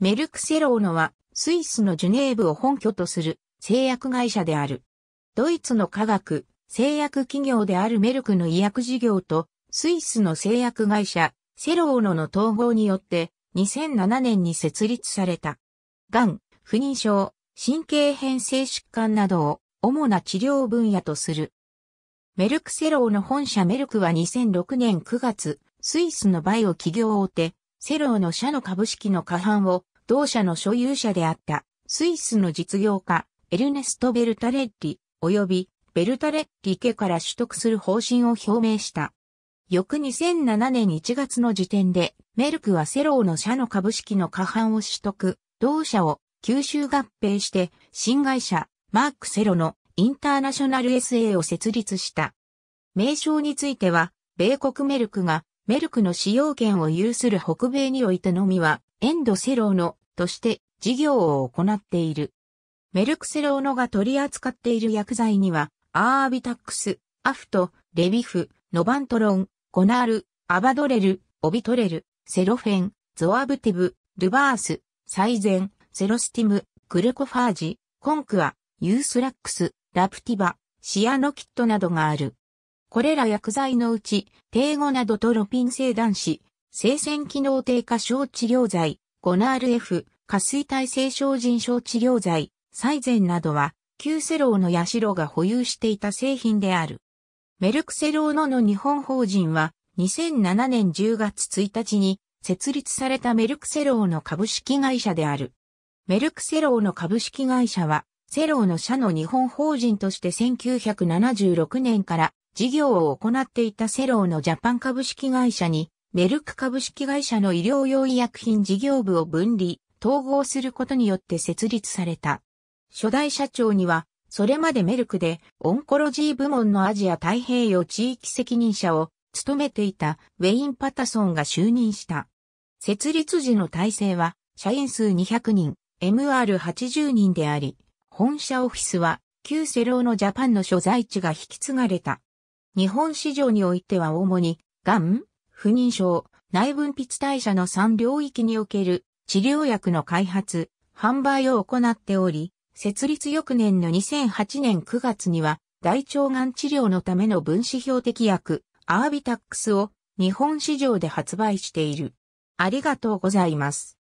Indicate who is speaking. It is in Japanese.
Speaker 1: メルクセローノはスイスのジュネーブを本拠とする製薬会社である。ドイツの科学、製薬企業であるメルクの医薬事業とスイスの製薬会社セローノの統合によって2007年に設立された。がん、不妊症、神経変性疾患などを主な治療分野とする。メルクセローの本社メルクは2006年9月、スイスのバイオ企業大手、セローの社の株式の過半を同社の所有者であったスイスの実業家エルネスト・ベルタレッリ及びベルタレッリ家から取得する方針を表明した。翌2007年1月の時点でメルクはセローの社の株式の過半を取得、同社を吸収合併して新会社マークセロのインターナショナル SA を設立した。名称については、米国メルクがメルクの使用権を有する北米においてのみは、エンドセローのとして事業を行っている。メルクセローノが取り扱っている薬剤には、アービタックス、アフト、レビフ、ノバントロン、コナール、アバドレル、オビトレル、セロフェン、ゾアブティブ、ルバース、サイゼン、セロスティム、グルコファージ、コンクア、ユースラックス、ラプティバ、シアノキットなどがある。これら薬剤のうち、低語などトロピン性男子、生鮮機能低下症治療剤、ゴナール F、下水体性症腎症治療剤、最善などは、旧セローのヤシロが保有していた製品である。メルクセローノの日本法人は、2007年10月1日に設立されたメルクセローの株式会社である。メルクセローの株式会社は、セローの社の日本法人として1976年から事業を行っていたセローのジャパン株式会社にメルク株式会社の医療用医薬品事業部を分離、統合することによって設立された。初代社長には、それまでメルクでオンコロジー部門のアジア太平洋地域責任者を務めていたウェイン・パタソンが就任した。設立時の体制は社員数200人、MR80 人であり、本社オフィスは旧セローのジャパンの所在地が引き継がれた。日本市場においては主に、ガン、不妊症、内分泌代謝の3領域における治療薬の開発、販売を行っており、設立翌年の2008年9月には、大腸がん治療のための分子標的薬、アービタックスを日本市場で発売している。ありがとうございます。